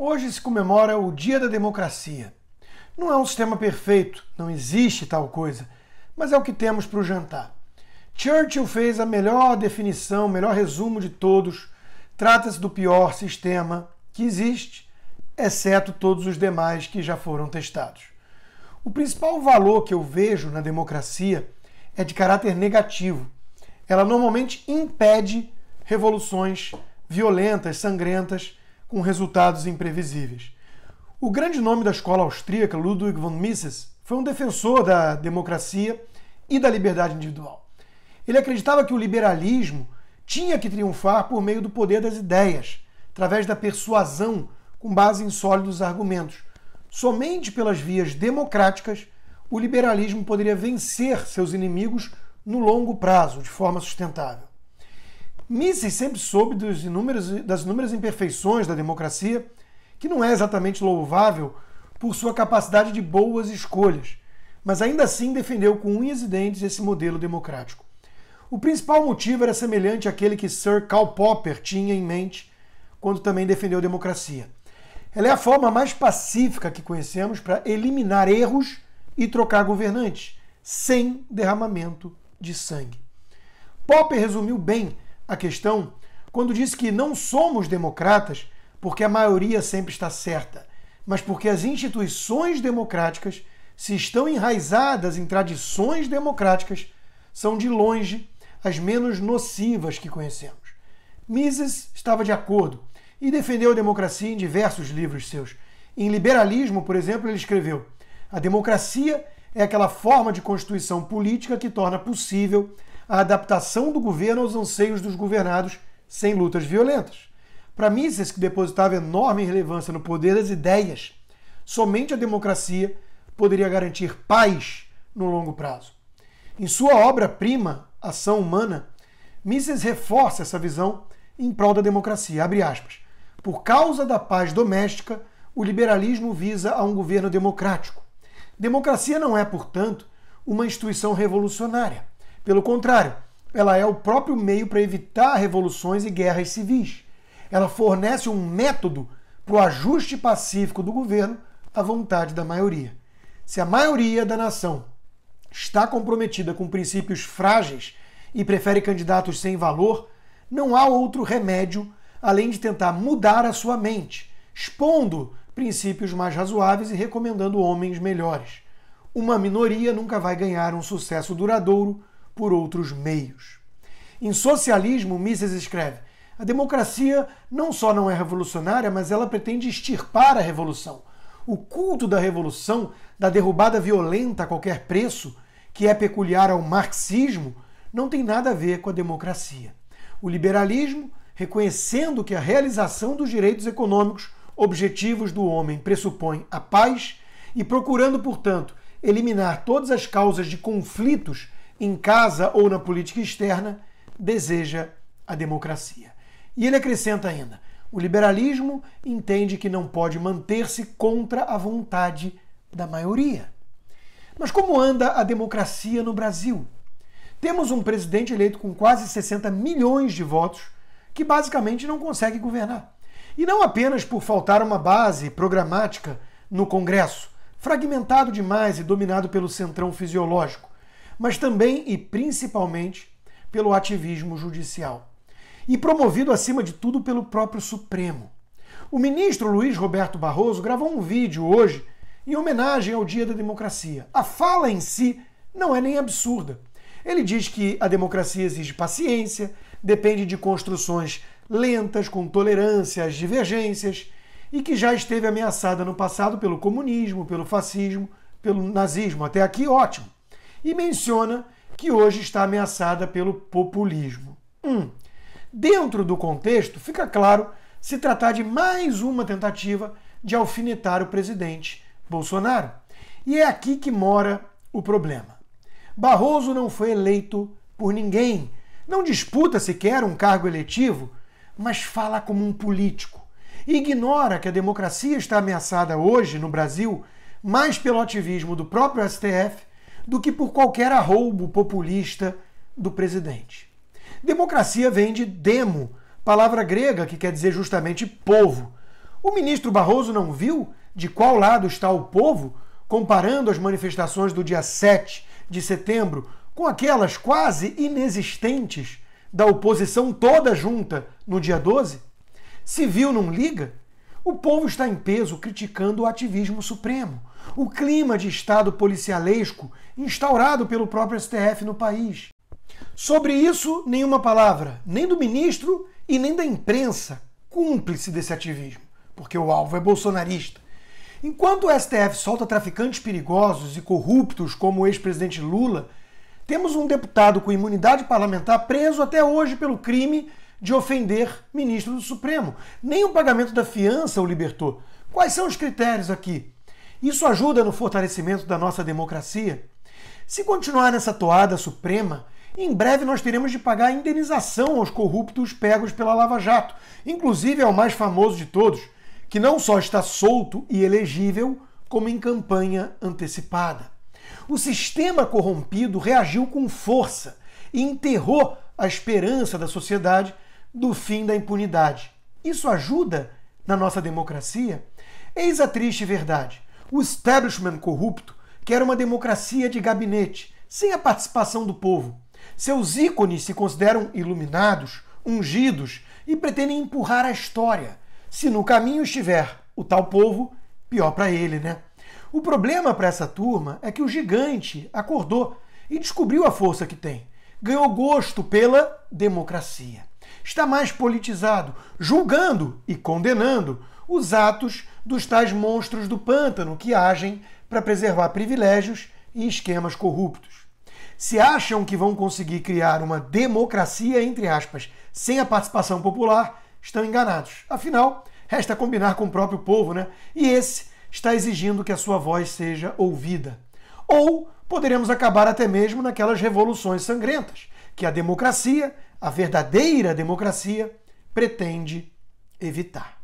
Hoje se comemora o Dia da Democracia. Não é um sistema perfeito, não existe tal coisa, mas é o que temos para o jantar. Churchill fez a melhor definição, o melhor resumo de todos. Trata-se do pior sistema que existe, exceto todos os demais que já foram testados. O principal valor que eu vejo na democracia é de caráter negativo. Ela normalmente impede revoluções violentas, sangrentas, com resultados imprevisíveis. O grande nome da escola austríaca, Ludwig von Mises, foi um defensor da democracia e da liberdade individual. Ele acreditava que o liberalismo tinha que triunfar por meio do poder das ideias, através da persuasão com base em sólidos argumentos. Somente pelas vias democráticas o liberalismo poderia vencer seus inimigos no longo prazo, de forma sustentável. Mises sempre soube dos inúmeros, das inúmeras imperfeições da democracia, que não é exatamente louvável por sua capacidade de boas escolhas, mas ainda assim defendeu com unhas e dentes esse modelo democrático. O principal motivo era semelhante àquele que Sir Karl Popper tinha em mente quando também defendeu a democracia. Ela é a forma mais pacífica que conhecemos para eliminar erros e trocar governantes, sem derramamento de sangue. Popper resumiu bem a questão quando disse que não somos democratas porque a maioria sempre está certa, mas porque as instituições democráticas, se estão enraizadas em tradições democráticas, são de longe as menos nocivas que conhecemos. Mises estava de acordo e defendeu a democracia em diversos livros seus. Em Liberalismo, por exemplo, ele escreveu: A democracia é aquela forma de constituição política que torna possível a adaptação do governo aos anseios dos governados sem lutas violentas. Para Mises, que depositava enorme relevância no poder das ideias, somente a democracia poderia garantir paz no longo prazo. Em sua obra-prima, Ação Humana, Mises reforça essa visão em prol da democracia. Por causa da paz doméstica, o liberalismo visa a um governo democrático. Democracia não é, portanto, uma instituição revolucionária. Pelo contrário, ela é o próprio meio para evitar revoluções e guerras civis. Ela fornece um método para o ajuste pacífico do governo à vontade da maioria. Se a maioria da nação está comprometida com princípios frágeis e prefere candidatos sem valor, não há outro remédio além de tentar mudar a sua mente, expondo princípios mais razoáveis e recomendando homens melhores. Uma minoria nunca vai ganhar um sucesso duradouro por outros meios. Em Socialismo, Mises escreve: a democracia não só não é revolucionária, mas ela pretende extirpar a revolução. O culto da revolução, da derrubada violenta a qualquer preço, que é peculiar ao marxismo, não tem nada a ver com a democracia. O liberalismo, reconhecendo que a realização dos direitos econômicos objetivos do homem pressupõe a paz e procurando, portanto, eliminar todas as causas de conflitos em casa ou na política externa, deseja a democracia. E ele acrescenta ainda: o liberalismo entende que não pode manter-se contra a vontade da maioria. Mas como anda a democracia no Brasil? Temos um presidente eleito com quase 60 milhões de votos que basicamente não consegue governar. E não apenas por faltar uma base programática no Congresso, fragmentado demais e dominado pelo centrão fisiológico mas também e principalmente pelo ativismo judicial. E promovido, acima de tudo, pelo próprio Supremo. O ministro Luiz Roberto Barroso gravou um vídeo hoje em homenagem ao Dia da Democracia. A fala em si não é nem absurda. Ele diz que a democracia exige paciência, depende de construções lentas, com tolerância às divergências, e que já esteve ameaçada no passado pelo comunismo, pelo fascismo, pelo nazismo. Até aqui, ótimo e menciona que hoje está ameaçada pelo populismo. Hum. dentro do contexto, fica claro se tratar de mais uma tentativa de alfinetar o presidente Bolsonaro. E é aqui que mora o problema. Barroso não foi eleito por ninguém, não disputa sequer um cargo eletivo, mas fala como um político. Ignora que a democracia está ameaçada hoje no Brasil mais pelo ativismo do próprio STF do que por qualquer arroubo populista do presidente. Democracia vem de demo, palavra grega que quer dizer justamente povo. O ministro Barroso não viu de qual lado está o povo, comparando as manifestações do dia 7 de setembro com aquelas quase inexistentes da oposição toda junta no dia 12? Se viu, não liga? O povo está em peso criticando o ativismo supremo, o clima de Estado policialesco instaurado pelo próprio STF no país. Sobre isso, nenhuma palavra, nem do ministro e nem da imprensa, cúmplice desse ativismo, porque o alvo é bolsonarista. Enquanto o STF solta traficantes perigosos e corruptos como o ex-presidente Lula, temos um deputado com imunidade parlamentar preso até hoje pelo crime de ofender ministro do Supremo. Nem o pagamento da fiança o libertou. Quais são os critérios aqui? Isso ajuda no fortalecimento da nossa democracia? Se continuar nessa toada suprema, em breve nós teremos de pagar indenização aos corruptos pegos pela Lava Jato, inclusive ao é mais famoso de todos, que não só está solto e elegível, como em campanha antecipada. O sistema corrompido reagiu com força e enterrou a esperança da sociedade do fim da impunidade. Isso ajuda na nossa democracia? Eis a triste verdade. O establishment corrupto quer uma democracia de gabinete, sem a participação do povo. Seus ícones se consideram iluminados, ungidos e pretendem empurrar a história. Se no caminho estiver o tal povo, pior para ele, né? O problema para essa turma é que o gigante acordou e descobriu a força que tem. Ganhou gosto pela democracia está mais politizado, julgando e condenando os atos dos tais monstros do pântano que agem para preservar privilégios e esquemas corruptos. Se acham que vão conseguir criar uma democracia, entre aspas, sem a participação popular, estão enganados. Afinal, resta combinar com o próprio povo, né? E esse está exigindo que a sua voz seja ouvida. Ou poderemos acabar até mesmo naquelas revoluções sangrentas, que a democracia, a verdadeira democracia, pretende evitar.